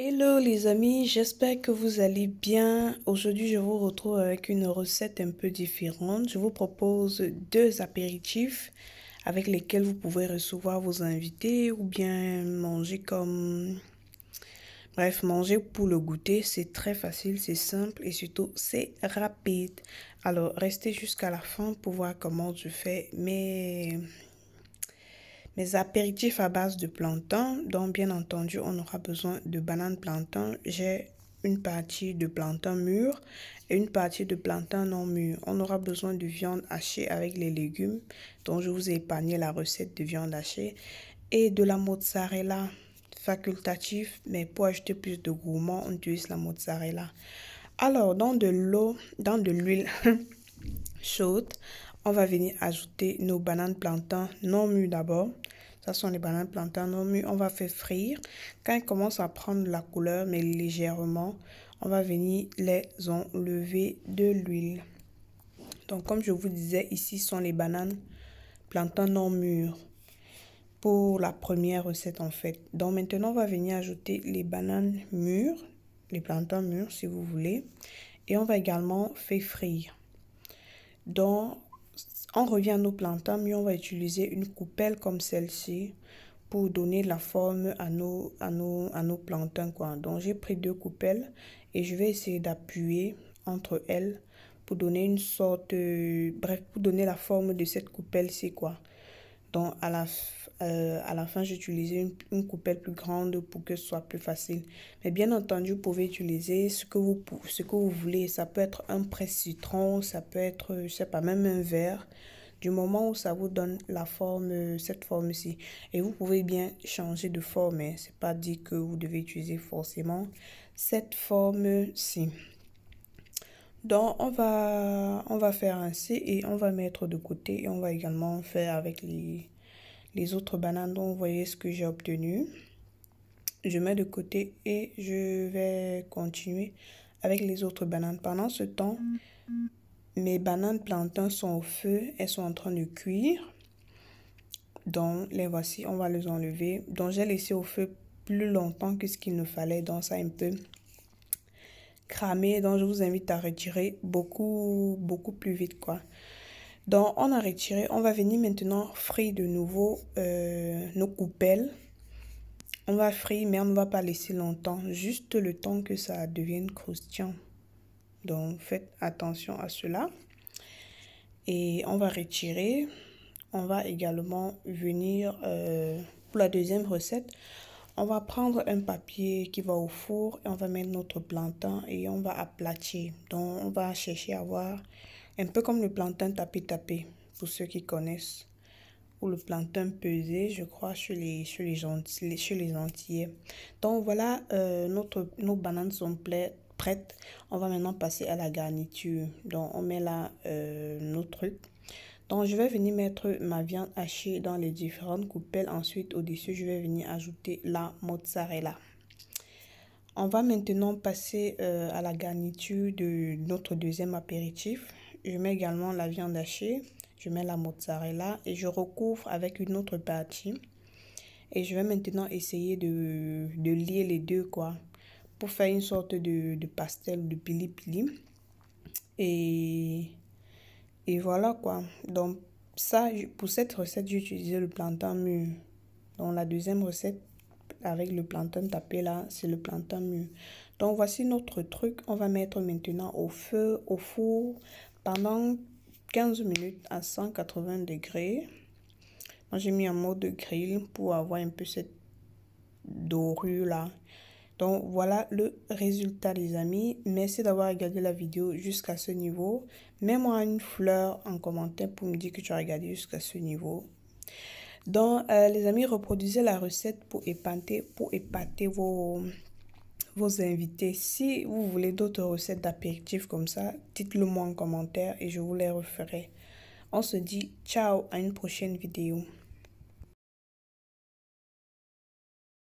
Hello les amis, j'espère que vous allez bien. Aujourd'hui, je vous retrouve avec une recette un peu différente. Je vous propose deux apéritifs avec lesquels vous pouvez recevoir vos invités ou bien manger comme... Bref, manger pour le goûter, c'est très facile, c'est simple et surtout c'est rapide. Alors, restez jusqu'à la fin pour voir comment je fais mes... Mes apéritifs à base de plantain, dont bien entendu, on aura besoin de banane plantain. J'ai une partie de plantain mûr et une partie de plantain non mûr. On aura besoin de viande hachée avec les légumes, dont je vous ai épargné la recette de viande hachée, et de la mozzarella facultative, mais pour acheter plus de gourmand, on utilise la mozzarella. Alors, dans de l'eau, dans de l'huile, chaude, on va venir ajouter nos bananes plantains non mûres d'abord. Ça sont les bananes plantains non mûres. On va faire frire. Quand elles commencent à prendre la couleur, mais légèrement, on va venir les enlever de l'huile. Donc, comme je vous disais, ici sont les bananes plantains non mûres pour la première recette en fait. Donc maintenant, on va venir ajouter les bananes mûres, les plantains mûres si vous voulez. Et on va également faire frire. Donc, on revient à nos plantains, mais on va utiliser une coupelle comme celle-ci pour donner la forme à nos, à nos, à nos plantains. Quoi. Donc, j'ai pris deux coupelles et je vais essayer d'appuyer entre elles pour donner une sorte... Euh, bref, pour donner la forme de cette coupelle-ci, quoi. Donc, euh, à la, fin, j'utilisais une, une, coupelle plus grande pour que ce soit plus facile. Mais bien entendu, vous pouvez utiliser ce que vous, ce que vous voulez. Ça peut être un presse citron, ça peut être, je sais pas, même un verre. Du moment où ça vous donne la forme, cette forme-ci. Et vous pouvez bien changer de forme. Ce hein. c'est pas dit que vous devez utiliser forcément cette forme-ci. Donc, on va, on va faire ainsi et on va mettre de côté et on va également faire avec les, autres bananes. Donc, vous voyez ce que j'ai obtenu. Je mets de côté et je vais continuer avec les autres bananes. Pendant ce temps, mes bananes plantains sont au feu. Elles sont en train de cuire. Donc, les voici. On va les enlever. Donc, j'ai laissé au feu plus longtemps que ce qu'il nous fallait. Donc, ça un peu cramé. Donc, je vous invite à retirer beaucoup, beaucoup plus vite, quoi. Donc, on a retiré. On va venir maintenant frire de nouveau euh, nos coupelles. On va frire, mais on ne va pas laisser longtemps. Juste le temps que ça devienne croustillant. Donc, faites attention à cela. Et on va retirer. On va également venir, euh, pour la deuxième recette, on va prendre un papier qui va au four et on va mettre notre plantain et on va aplatir. Donc on va chercher à voir un peu comme le plantain tapé-tapé, pour ceux qui connaissent. Ou le plantain pesé, je crois, chez les, chez les, gentils, chez les entiers Donc voilà, euh, notre, nos bananes sont prêtes. On va maintenant passer à la garniture. Donc on met là euh, nos trucs. Donc, je vais venir mettre ma viande hachée dans les différentes coupelles. Ensuite, au-dessus, je vais venir ajouter la mozzarella. On va maintenant passer euh, à la garniture de notre deuxième apéritif. Je mets également la viande hachée, je mets la mozzarella et je recouvre avec une autre partie. Et je vais maintenant essayer de, lier les deux quoi pour faire une sorte de, de pastel de pili pili. Et et voilà quoi. Donc ça, pour cette recette, j'ai utilisé le plantain mûr. Donc la deuxième recette avec le plantain tapé là, c'est le plantain mûr. Donc voici notre truc. On va mettre maintenant au feu, au four, pendant 15 minutes à 180 degrés. Moi j'ai mis en mode grill pour avoir un peu cette dorure là. Donc voilà le résultat les amis. Merci d'avoir regardé la vidéo jusqu'à ce niveau. Mets-moi une fleur en commentaire pour me dire que tu as regardé jusqu'à ce niveau. Donc euh, les amis, reproduisez la recette pour épater, pour épater vos, vos invités. Si vous voulez d'autres recettes d'apéritifs comme ça, dites-le moi en commentaire et je vous les referai. On se dit ciao à une prochaine vidéo.